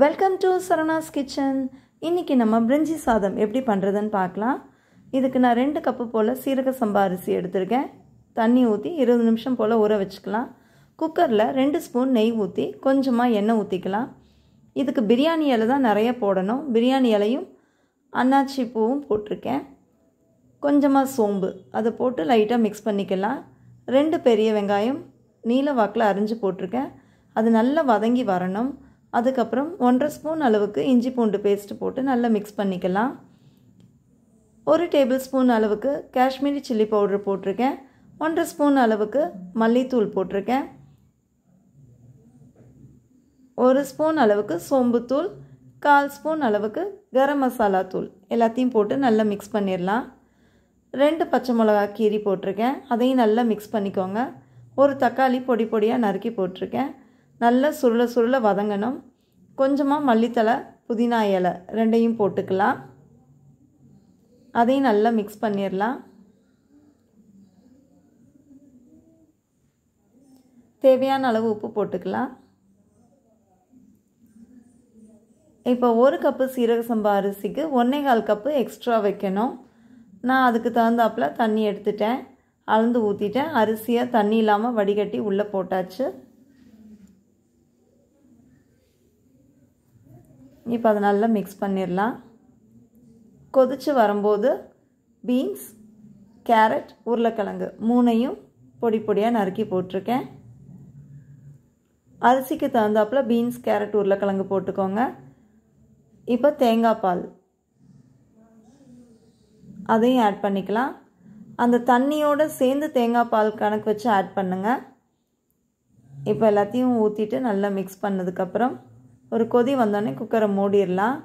welcome to சரணாஸ் kitchen இன்றைக்கி நம்ம பிரிஞ்சி சாதம் எப்படி பண்ணுறதுன்னு பார்க்கலாம் இதுக்கு நான் ரெண்டு கப்பு போல் சீரக சம்பா அரிசி எடுத்திருக்கேன் தண்ணி ஊற்றி இருபது நிமிஷம் போல் ஊற வச்சுக்கலாம் குக்கரில் ரெண்டு ஸ்பூன் நெய் ஊற்றி கொஞ்சமாக எண்ணெய் ஊற்றிக்கலாம் இதுக்கு பிரியாணி இலை தான் நிறைய போடணும் பிரியாணி இலையும் அன்னாச்சி பூவும் போட்டிருக்கேன் கொஞ்சமாக சோம்பு அதை போட்டு லைட்டாக மிக்ஸ் பண்ணிக்கலாம் ரெண்டு பெரிய வெங்காயம் நீல வாக்கில் அரிஞ்சு போட்டிருக்கேன் அது நல்லா வதங்கி வரணும் அதுக்கப்புறம் ஒன்றரை ஸ்பூன் அளவுக்கு இஞ்சி பூண்டு பேஸ்ட்டு போட்டு நல்லா மிக்ஸ் பண்ணிக்கலாம் ஒரு டேபிள் ஸ்பூன் அளவுக்கு காஷ்மீரி சில்லி பவுடர் போட்டிருக்கேன் ஒன்றரை ஸ்பூன் அளவுக்கு மல்லித்தூள் போட்டிருக்கேன் ஒரு ஸ்பூன் அளவுக்கு சோம்புத்தூள் கால் ஸ்பூன் அளவுக்கு கரம் மசாலா தூள் எல்லாத்தையும் போட்டு நல்லா மிக்ஸ் பண்ணிடலாம் ரெண்டு பச்சை மிளகா கீரி போட்டிருக்கேன் அதையும் நல்லா மிக்ஸ் பண்ணிக்கோங்க ஒரு தக்காளி பொடி பொடியாக நறுக்கி போட்டிருக்கேன் நல்லா சுருள சுருள வதங்கணும் கொஞ்சமாக மல்லித்தலை புதினா இலை ரெண்டையும் போட்டுக்கலாம் அதையும் நல்லா மிக்ஸ் பண்ணிடலாம் தேவையான அளவு உப்பு போட்டுக்கலாம் இப்போ ஒரு கப்பு சீரக சம்பா அரிசிக்கு ஒன்றே கால் கப்பு எக்ஸ்ட்ரா வைக்கணும் நான் அதுக்கு தகுந்தாப்பில் தண்ணி எடுத்துட்டேன் அளந்து ஊற்றிட்டேன் அரிசியை தண்ணி இல்லாமல் வடிகட்டி உள்ளே போட்டாச்சு இப்போ அதை நல்லா மிக்ஸ் பண்ணிடலாம் கொதித்து வரும்போது பீன்ஸ் கேரட் உருளைக்கிழங்கு மூணையும் பொடி பொடியாக நறுக்கி போட்டிருக்கேன் அரிசிக்கு தகுந்தாப்பில் பீன்ஸ் கேரட் உருளைக்கிழங்கு போட்டுக்கோங்க இப்போ தேங்காய் பால் அதையும் ஆட் பண்ணிக்கலாம் அந்த தண்ணியோடு சேர்ந்து தேங்காய் பால் கணக்கு வச்சு ஆட் பண்ணுங்கள் இப்போ எல்லாத்தையும் ஊற்றிட்டு நல்லா மிக்ஸ் பண்ணதுக்கப்புறம் ஒரு கொதி வந்தோடனே குக்கரை மூடிடலாம்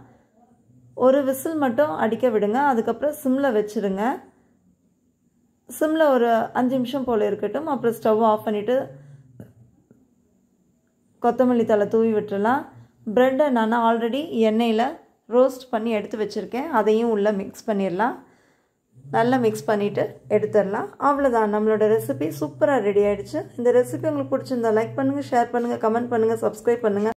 ஒரு விசில் மட்டும் அடிக்க விடுங்க அதுக்கப்புறம் சிம்மில் வச்சுருங்க சிம்மில் ஒரு அஞ்சு நிமிஷம் போல் இருக்கட்டும் அப்புறம் ஸ்டவ் ஆஃப் பண்ணிவிட்டு கொத்தமல்லி தலை தூவி விட்டுறலாம் ப்ரெட்டை நான் ஆல்ரெடி எண்ணெயில் ரோஸ்ட் பண்ணி எடுத்து வச்சுருக்கேன் அதையும் உள்ளே மிக்ஸ் பண்ணிடலாம் நல்லா மிக்ஸ் பண்ணிவிட்டு எடுத்துடலாம் அவ்வளோதான் நம்மளோட ரெசிபி சூப்பராக ரெடி ஆகிடுச்சு இந்த ரெசிபி உங்களுக்கு பிடிச்சிருந்தா லைக் பண்ணுங்கள் ஷேர் பண்ணுங்கள் கமெண்ட் பண்ணுங்கள் சப்ஸ்கிரைப் பண்ணுங்கள்